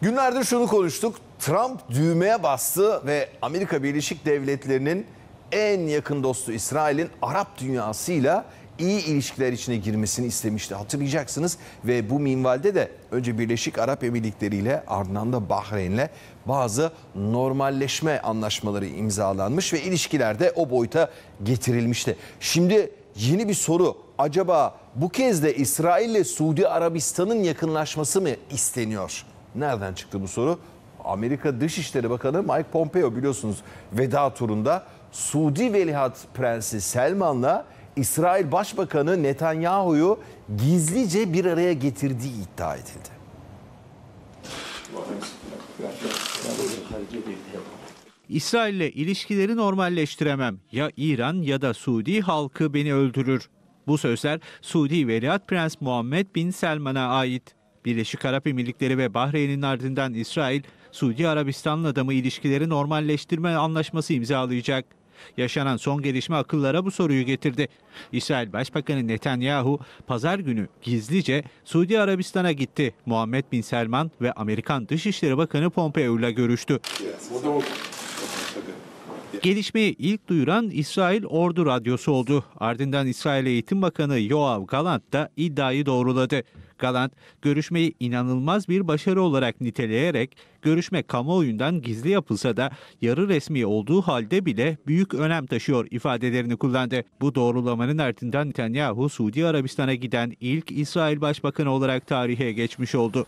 Günlerdir şunu konuştuk. Trump düğmeye bastı ve Amerika Birleşik Devletleri'nin en yakın dostu İsrail'in Arap dünyasıyla iyi ilişkiler içine girmesini istemişti. Hatırlayacaksınız ve bu minvalde de önce Birleşik Arap Emirlikleri ile ardından da Bahreyn'le bazı normalleşme anlaşmaları imzalanmış ve ilişkilerde o boyuta getirilmişti. Şimdi yeni bir soru. Acaba bu kez de İsrail ile Suudi Arabistan'ın yakınlaşması mı isteniyor? Nereden çıktı bu soru? Amerika Dışişleri Bakanı Mike Pompeo biliyorsunuz veda turunda Suudi Velihat Prensi Selman'la İsrail Başbakanı Netanyahu'yu gizlice bir araya getirdiği iddia edildi. İsrail'le ilişkileri normalleştiremem. Ya İran ya da Suudi halkı beni öldürür. Bu sözler Suudi Veliaht Prens Muhammed Bin Selman'a ait. Birleşik Arap Emirlikleri ve Bahreyn'in ardından İsrail, Suudi Arabistan'la adamı ilişkileri normalleştirme anlaşması imzalayacak. Yaşanan son gelişme akıllara bu soruyu getirdi. İsrail Başbakanı Netanyahu pazar günü gizlice Suudi Arabistan'a gitti. Muhammed Bin Selman ve Amerikan Dışişleri Bakanı Pompeo ile görüştü başladı. Gelişmeyi ilk duyuran İsrail Ordu Radyosu oldu. Ardından İsrail Eğitim Bakanı Yoav Galant da iddiayı doğruladı. Galant, görüşmeyi inanılmaz bir başarı olarak niteleyerek görüşme kamuoyundan gizli yapılsa da yarı resmi olduğu halde bile büyük önem taşıyor ifadelerini kullandı. Bu doğrulamanın ardından Netanyahu Suudi Arabistan'a giden ilk İsrail Başbakanı olarak tarihe geçmiş oldu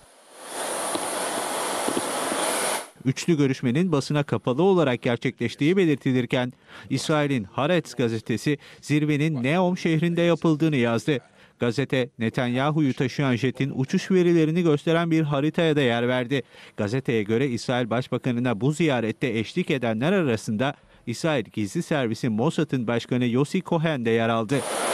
üçlü görüşmenin basına kapalı olarak gerçekleştiği belirtilirken İsrail'in Haaretz gazetesi zirvenin Neom şehrinde yapıldığını yazdı. Gazete Netanyahu'yu taşıyan jetin uçuş verilerini gösteren bir haritaya da yer verdi. Gazeteye göre İsrail Başbakanına bu ziyarette eşlik edenler arasında İsrail Gizli Servisi Mossad'ın başkanı Yossi Cohen de yer aldı.